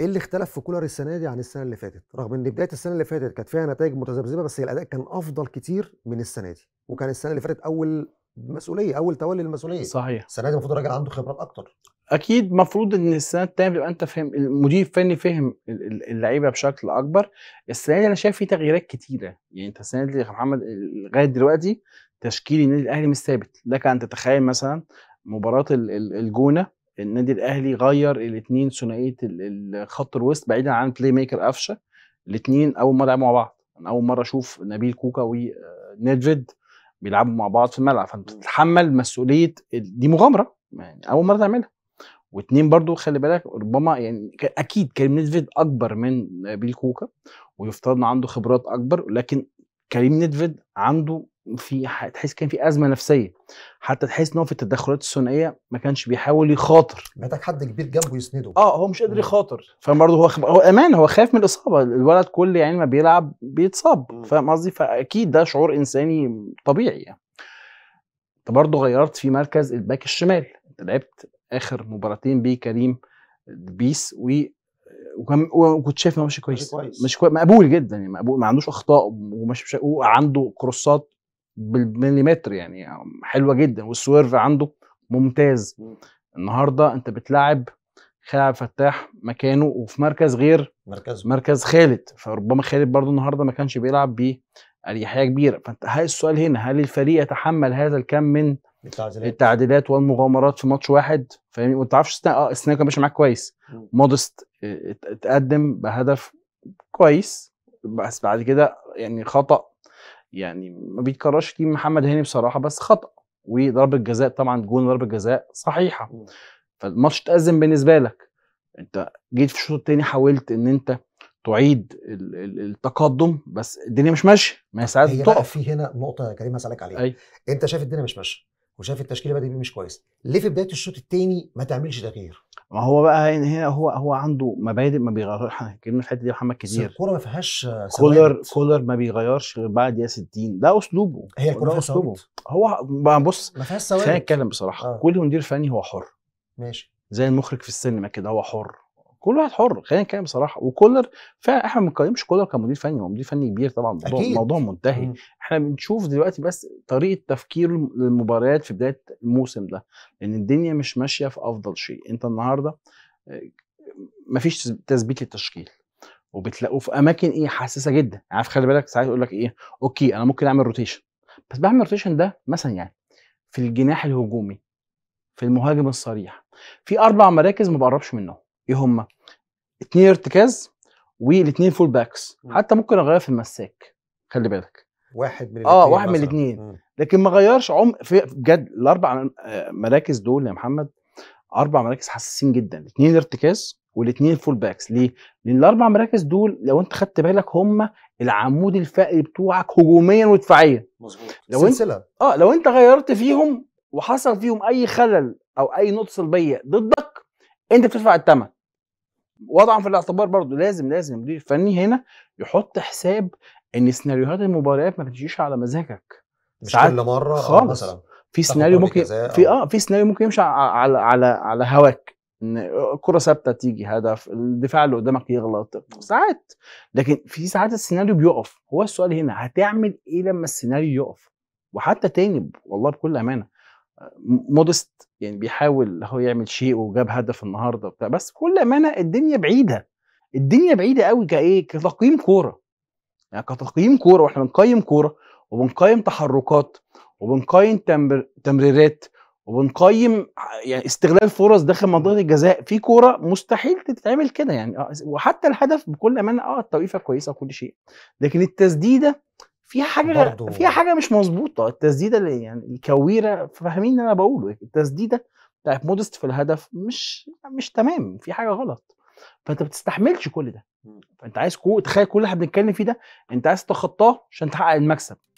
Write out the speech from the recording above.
ايه اللي اختلف في كولر السنه دي عن السنه اللي فاتت رغم ان بدايه السنه اللي فاتت كانت فيها نتائج متذبذبه بس الاداء كان افضل كتير من السنه دي وكان السنه اللي فاتت اول مسؤوليه اول تولي المسؤوليه صحيح السنه دي المفروض الراجل عنده خبرات اكتر اكيد المفروض ان السنه الثانيه بيبقى انت فاهم المدير الفني فهم اللعيبه بشكل اكبر السنه دي انا شايف في تغييرات كتيره يعني انت السنه دي يا محمد لغايه دلوقتي تشكيل النادي الاهلي مش ثابت لك ان تتخيل مثلا مباراه الجونه النادي الاهلي غير الاثنين ثنائيه الخط الوسط بعيدا عن بلاي ميكر قفشه الاثنين اول مره يلعبوا مع بعض انا اول مره اشوف نبيل كوكا ونيدفيد آه، بيلعبوا مع بعض في الملعب فانت بتتحمل مسؤوليه دي مغامره يعني اول مره تعملها واثنين برضو خلي بالك ربما يعني اكيد كريم نيدفيد اكبر من نبيل كوكا ويفترض انه عنده خبرات اكبر لكن كريم نيدفيد عنده في تحس كان في ازمه نفسيه حتى تحس ان هو في التدخلات الثنائيه ما كانش بيحاول يخاطر محتاج حد كبير جنبه يسنده اه هو مش قادر يخاطر فاهم برضه هو خب... هو امان هو خايف من الاصابه الولد كل يعني ما بيلعب بيتصاب فاهم قصدي فاكيد ده شعور انساني طبيعي يعني انت برضه غيرت في مركز الباك الشمال انت لعبت اخر مباراتين بيه كريم بيس و وكنت شايف انه ماشي كويس مش كويس مقبول جدا يعني مقبول ما عندوش اخطاء وماشي وعنده كروسات بالمليمتر يعني حلوه جدا والسويرف عنده ممتاز النهارده انت بتلعب خالد فتاح مكانه وفي مركز غير مركزه مركز خالد فربما خالد برضه النهارده ما كانش بيلعب بأريحية كبيرة فانت هل السؤال هنا هل الفريق يتحمل هذا الكم من التعديلات, التعديلات والمغامرات في ماتش واحد فاهمني ما تعرفش اه السنة كان ماشي معاك كويس مودست آه، اتقدم بهدف كويس بس بعد كده يعني خطأ يعني ما بيتكررش كتير محمد هاني بصراحه بس خطا وضربه جزاء طبعا جون ضربه جزاء صحيحه فالماتش اتأزم بالنسبه لك انت جيت في الشوط الثاني حاولت ان انت تعيد التقدم بس الدنيا مش ماشيه ما هي ساعات تقف في هنا نقطه يا كريم اسالك عليها انت شايف الدنيا مش ماشيه وشايف التشكيله بدري مش كويس ليه في بدايه الشوط الثاني ما تعملش تغيير ما هو بقى هنا هو هو عنده مبادئ ما بيغيرش كلمه الحته دي محمد كتير الكوره ما فيهاش كولر كولر ما بيغيرش غير بعد ياس 60 ده اسلوبه هي الكوره اسلوبه هو بص ما فيهاش سواء خلينا نتكلم بصراحه آه. كل مدير فني هو حر ماشي زي المخرج في السينما كده هو حر كل واحد حر خلينا نتكلم بصراحه وكولر فعلا احنا ما بنقيمش كولر كمدير فني هو مدير فني كبير طبعا موضوع أكيد. موضوع منتهي مم. احنا بنشوف دلوقتي بس طريقه تفكير للمباريات في بدايه الموسم ده لان الدنيا مش ماشيه في افضل شيء انت النهارده آه، مفيش تثبيت للتشكيل وبتلاقوه في اماكن ايه حساسه جدا عارف خلي بالك ساعات يقول لك ايه اوكي انا ممكن اعمل روتيشن بس بعمل روتيشن ده مثلا يعني في الجناح الهجومي في المهاجم الصريح في اربع مراكز ما بقربش منهم ايه هما؟ اثنين ارتكاز والاثنين فول باكس حتى ممكن اغير في المساك خلي بالك واحد من آه، الاثنين اه واحد من الاثنين لكن ما غيرش عمق في بجد الاربع آه، مراكز دول يا محمد اربع مراكز حساسين جدا الاثنين ارتكاز والاثنين فول باكس ليه؟ لان الاربع مراكز دول لو انت خدت بالك هم العمود الفقري بتوعك هجوميا ودفاعيا مظبوط سلسله انت... اه لو انت غيرت فيهم وحصل فيهم اي خلل او اي نقطه سلبيه ضدك انت بتدفع الثمن وضعا في الاعتبار برضه لازم لازم المدير الفني هنا يحط حساب ان سيناريوهات المباريات ما بتجيش على مزاجك مش كل مره آه، خالص مثلا في سيناريو ممكن في اه في سيناريو ممكن يمشي على على على هواك ان الكره ثابته تيجي هدف الدفاع اللي قدامك يغلط ساعات لكن في ساعات السيناريو بيقف هو السؤال هنا هتعمل ايه لما السيناريو يقف وحتى تاني والله بكل امانه مودست آه، يعني بيحاول هو يعمل شيء وجاب هدف النهارده وبتاع بس كل امانه الدنيا بعيده الدنيا بعيده قوي كايه كتقييم كوره يعني كتقييم كوره واحنا بنقيم كوره وبنقيم تحركات وبنقيم تمر... تمريرات وبنقيم يعني استغلال فرص داخل منطقه الجزاء في كوره مستحيل تتعمل كده يعني آه، وحتى الهدف بكل امانه اه التوقيفه كويسه وكل شيء لكن التسديده فيها حاجه برضو. فيها حاجه مش مظبوطه التسديده اللي يعني الكويره فاهمين اللي انا بقوله إيه؟ التسديده بتاعت مودست في الهدف مش مش تمام في حاجه غلط فانت ما بتستحملش كل ده فانت عايز كو... تخيل كل اللي احنا بنتكلم فيه ده انت عايز تتخطاه عشان تحقق المكسب